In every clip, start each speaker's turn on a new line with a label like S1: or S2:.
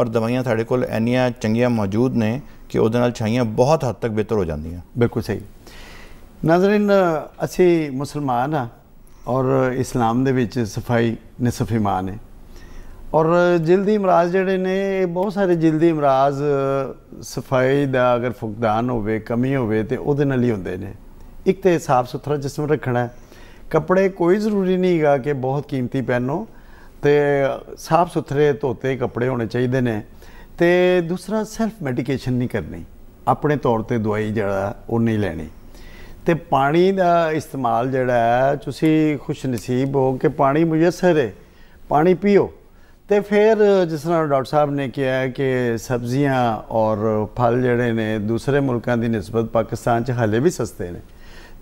S1: ਔਰ ਦਵਾਈਆਂ ਸਾਡੇ ਕੋਲ ਐਨੀਆਂ ਚੰਗੀਆਂ ਮੌਜੂਦ ਨੇ ਕਿ ਉਹਦੇ ਨਾਲ ਛਾਈਆਂ ਬਹੁਤ ਹੱਦ ਤੱਕ ਬਿਹਤਰ ਹੋ ਜਾਂਦੀਆਂ ਬਿਲਕੁਲ ਸਹੀ ਨਾਜ਼ਰੀਨ ਅਸੀਂ ਮੁਸਲਮਾਨ ਆ ਔਰ ਇਸਲਾਮ ਦੇ ਵਿੱਚ ਸਫਾਈ ਨਿਸਫ ਇਮਾਨ ਹੈ ਔਰ ਜਲਦੀ ਮਰਾਜ਼ ਜਿਹੜੇ ਨੇ ਇਹ ਬਹੁਤ ਸਾਰੇ ਜਲਦੀ ਮਰਾਜ਼ ਸਫਾਈ ਦਾ ਅਗਰ ਫੁਕਦਾਨ ਹੋਵੇ ਕਮੀ ਹੋਵੇ ਤੇ ਉਹਦੇ ਨਾਲ ਹੀ ਹੁੰਦੇ ਨੇ ਇੱਕ ਤੇ ਸਾਫ਼ ਸੁਥਰਾ ਜਿਸਮ ਰੱਖਣਾ ਕੱਪੜੇ ਕੋਈ ਜ਼ਰੂਰੀ ਨਹੀਂਗਾ ਕਿ ਬਹੁਤ ਕੀਮਤੀ ਪਹਿਨੋ ਤੇ ਸਾਫ ਸੁਥਰੇ ਧੋਤੇ ਕੱਪੜੇ ਹੋਣੇ ਚਾਹੀਦੇ ਨੇ ਤੇ ਦੂਸਰਾ ਸੈਲਫ ਮੈਡੀਕੇਸ਼ਨ ਨਹੀਂ ਕਰਨੀ ਆਪਣੇ ਤੌਰ ਤੇ ਦਵਾਈ ਜਿਹੜਾ ਉਹ ਨਹੀਂ ਲੈਣੀ ਤੇ ਪਾਣੀ ਦਾ ਇਸਤੇਮਾਲ ਜਿਹੜਾ ਤੁਸੀਂ ਖੁਸ਼ ਨਸੀਬ ਹੋ ਕਿ ਪਾਣੀ ਮੁਯਸਰ ਹੈ ਪਾਣੀ ਪੀਓ ਤੇ ਫਿਰ ਜਿਸ ਤਰ੍ਹਾਂ ਡਾਕਟਰ ਸਾਹਿਬ ਨੇ ਕਿਹਾ ਕਿ ਸਬਜ਼ੀਆਂ ਔਰ ਫਲ ਜਿਹੜੇ ਨੇ ਦੂਸਰੇ ਮੁਲਕਾਂ ਦੀ ਨਿਸਬਤ ਪਾਕਿਸਤਾਨ 'ਚ ਹਲੇ ਵੀ ਸਸਤੇ ਨੇ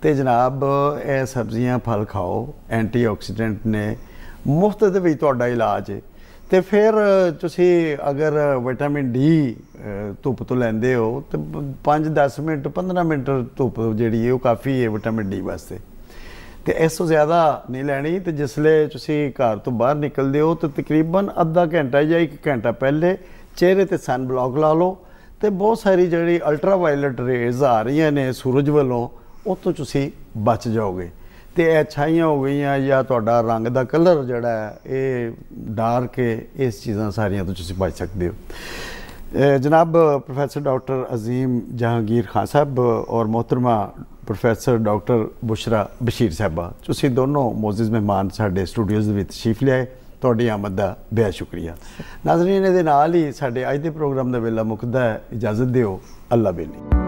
S1: ਤੇ ਜਨਾਬ ਇਹ ਸਬਜ਼ੀਆਂ ਫਲ ਖਾਓ ਐਂਟੀਆਕਸੀਡੈਂਟ ਨੇ ਮੁਫਤ ਦੇ ਵਿੱਚ ਤੁਹਾਡਾ ਇਲਾਜ ਹੈ ਤੇ ਫਿਰ ਤੁਸੀਂ ਅਗਰ ਵਿਟਾਮਿਨ ਡੀ ਧੁੱਪ ਤੋਂ ਲੈਂਦੇ ਹੋ ਤੇ 5-10 ਮਿੰਟ 15 ਮਿੰਟ ਧੁੱਪ ਜਿਹੜੀ ਹੈ ਉਹ ਕਾਫੀ ਹੈ ਵਿਟਾਮਿਨ ਡੀ ਵਾਸਤੇ ਤੇ ਇਸ ਤੋਂ ਜ਼ਿਆਦਾ ਨਹੀਂ ਲੈਣੀ ਤੇ ਜਿਸਲੇ ਤੁਸੀਂ ਘਰ ਤੋਂ ਬਾਹਰ ਨਿਕਲਦੇ ਹੋ ਤੇ ਤਕਰੀਬਨ ਅੱਧਾ ਘੰਟਾ ਜਾਂ 1 ਘੰਟਾ ਪਹਿਲੇ ਚਿਹਰੇ ਤੇ ਸਨ ਬਲੌਕ ਲਾ ਲਓ ਤੇ ਬਹੁਤ ਸਾਰੀ ਜਿਹੜੀ ਅਲਟਰਾ ਵਾਇਲਟ ਰੇਜ਼ ਆ ਰਹੀਆਂ ਨੇ ਸੂਰਜ ਵੱਲੋਂ ਉਹ ਤੋਂ ਤੁਸੀਂ ਬਚ ਜਾਓਗੇ ਤੇ ਇਹ ਛਾਈਆਂ ਹੋ ਗਈਆਂ ਜਾਂ ਤੁਹਾਡਾ ਰੰਗ ਦਾ ਕਲਰ ਜਿਹੜਾ ਹੈ ਇਹ ਡਾਰਕ ਹੈ ਇਸ ਚੀਜ਼ਾਂ ਸਾਰੀਆਂ ਤੋਂ ਤੁਸੀਂ ਬਚ ਸਕਦੇ ਹੋ ਜਨਾਬ ਪ੍ਰੋਫੈਸਰ ਡਾਕਟਰ ਅਜ਼ੀਮ ਜਹਾਂਗੀਰ ਖਾਨ ਸਾਹਿਬ ਔਰ ਮੁਹਤਰਮਾ ਪ੍ਰੋਫੈਸਰ ਡਾਕਟਰ ਬੁਸ਼ਰਾ ਬਸ਼ੀਰ ਸਾਹਿਬਾ ਤੁਸੀਂ ਦੋਨੋਂ ਮੌਜੂਦ ਮਹਿਮਾਨ ਸਾਡੇ ਸਟੂਡੀਓਜ਼ ਦੇ ਵਿੱਚ ਸ਼ੀਫ ਲਿਆਏ ਤੁਹਾਡੀ ਆਮਦ ਦਾ ਬਹੁਤ ਸ਼ੁਕਰੀਆ ਨਾਜ਼ਰੀਨ ਦੇ ਨਾਲ ਹੀ ਸਾਡੇ ਅੱਜ ਦੇ ਪ੍ਰੋਗਰਾਮ ਦਾ ਵੇਲਾ ਮੁਕਦਾ ਹੈ ਇਜਾਜ਼ਤ ਦਿਓ ਅੱਲਾ ਬੇਲੀ